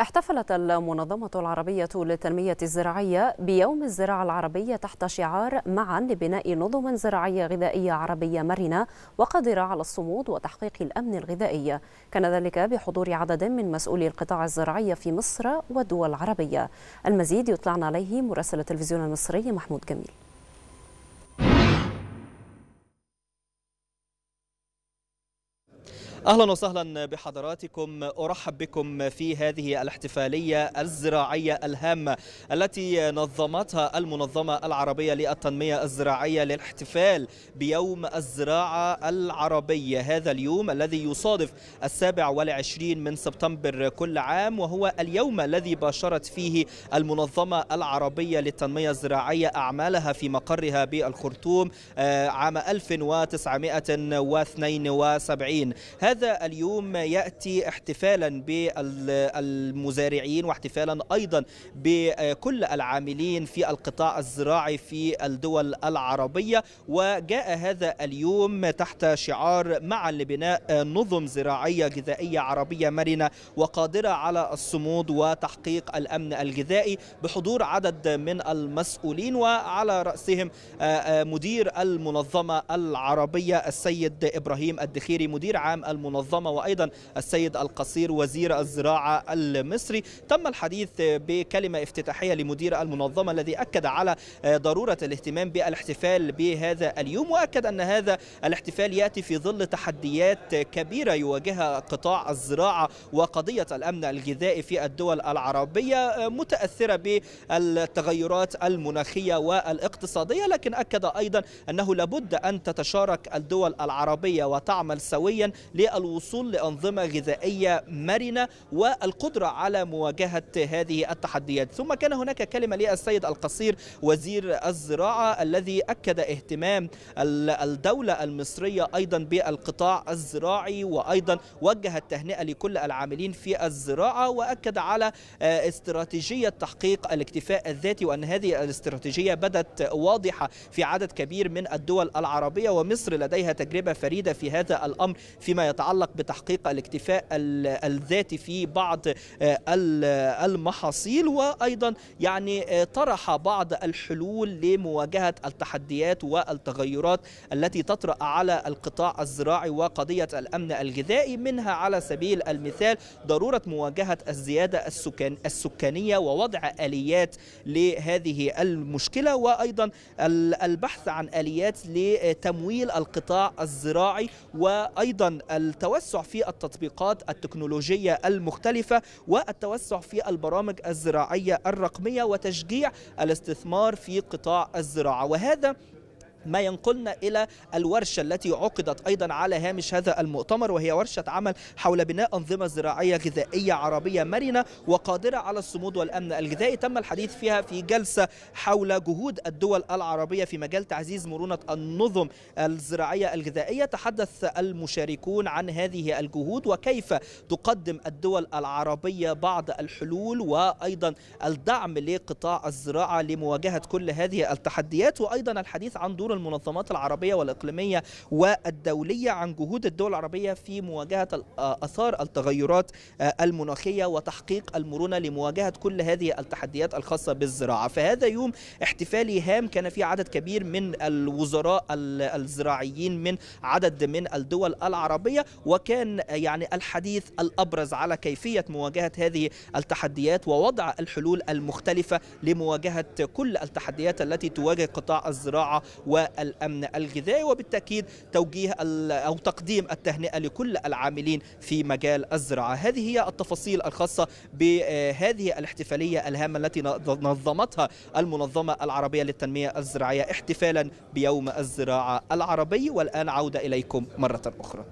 احتفلت المنظمة العربية للتنمية الزراعية بيوم الزراعة العربية تحت شعار معا لبناء نظم زراعية غذائية عربية مرنة وقادرة على الصمود وتحقيق الأمن الغذائي كان ذلك بحضور عدد من مسؤولي القطاع الزراعي في مصر والدول العربية المزيد يطلعنا عليه مراسل التلفزيون المصري محمود جميل اهلا وسهلا بحضراتكم ارحب بكم في هذه الاحتفاليه الزراعيه الهامه التي نظمتها المنظمه العربيه للتنميه الزراعيه للاحتفال بيوم الزراعه العربيه هذا اليوم الذي يصادف السابع والعشرين من سبتمبر كل عام وهو اليوم الذي باشرت فيه المنظمه العربيه للتنميه الزراعيه اعمالها في مقرها بالخرطوم آه، عام 1972 هذا هذا اليوم يأتي احتفالا بالمزارعين واحتفالا أيضا بكل العاملين في القطاع الزراعي في الدول العربية وجاء هذا اليوم تحت شعار معا لبناء نظم زراعية غذائية عربية مرنة وقادرة على الصمود وتحقيق الأمن الغذائي بحضور عدد من المسؤولين وعلى رأسهم آه، آه، مدير المنظمة العربية السيد إبراهيم الدخيري مدير عام المنظمة المنظمة وأيضا السيد القصير وزير الزراعة المصري تم الحديث بكلمة افتتاحية لمدير المنظمة الذي أكد على ضرورة الاهتمام بالاحتفال بهذا اليوم وأكد أن هذا الاحتفال يأتي في ظل تحديات كبيرة يواجهها قطاع الزراعة وقضية الأمن الغذائي في الدول العربية متأثرة بالتغيرات المناخية والاقتصادية لكن أكد أيضا أنه لابد أن تتشارك الدول العربية وتعمل سويا لأ الوصول لأنظمة غذائية مرنة والقدرة على مواجهة هذه التحديات ثم كان هناك كلمة للسيد القصير وزير الزراعة الذي أكد اهتمام الدولة المصرية أيضا بالقطاع الزراعي وأيضا وجه التهنئة لكل العاملين في الزراعة وأكد على آه، استراتيجية تحقيق الاكتفاء الذاتي وأن هذه الاستراتيجية بدت واضحة في عدد كبير من الدول العربية ومصر لديها تجربة فريدة في هذا الأمر فيما يتعلق يتعلق بتحقيق الاكتفاء الذاتي في بعض آه، المحاصيل وايضا يعني آه، طرح بعض الحلول لمواجهه التحديات والتغيرات التي تطرا على القطاع الزراعي وقضيه الامن الغذائي منها على سبيل المثال ضروره مواجهه الزياده السكان السكانيه ووضع اليات لهذه المشكله وايضا البحث عن اليات لتمويل القطاع الزراعي وايضا ال التوسع في التطبيقات التكنولوجية المختلفة والتوسع في البرامج الزراعية الرقمية وتشجيع الاستثمار في قطاع الزراعة وهذا ما ينقلنا إلى الورشة التي عقدت أيضا على هامش هذا المؤتمر وهي ورشة عمل حول بناء أنظمة زراعية غذائية عربية مرنة وقادرة على الصمود والأمن الغذائي تم الحديث فيها في جلسة حول جهود الدول العربية في مجال تعزيز مرونة النظم الزراعية الغذائية تحدث المشاركون عن هذه الجهود وكيف تقدم الدول العربية بعض الحلول وأيضا الدعم لقطاع الزراعة لمواجهة كل هذه التحديات وأيضا الحديث عن دور المنظمات العربية والإقليمية والدولية عن جهود الدول العربية في مواجهة آه، أثار التغيرات آه، المناخية وتحقيق المرونة لمواجهة كل هذه التحديات الخاصة بالزراعة فهذا يوم احتفالي هام كان فيه عدد كبير من الوزراء الزراعيين من عدد من الدول العربية وكان آه، يعني الحديث الأبرز على كيفية مواجهة هذه التحديات ووضع الحلول المختلفة لمواجهة كل التحديات التي تواجه قطاع الزراعة و الامن الغذائي وبالتاكيد توجيه او تقديم التهنئه لكل العاملين في مجال الزراعه هذه هي التفاصيل الخاصه بهذه الاحتفاليه الهامه التي نظمتها المنظمه العربيه للتنميه الزراعيه احتفالا بيوم الزراعه العربي والان عوده اليكم مره اخرى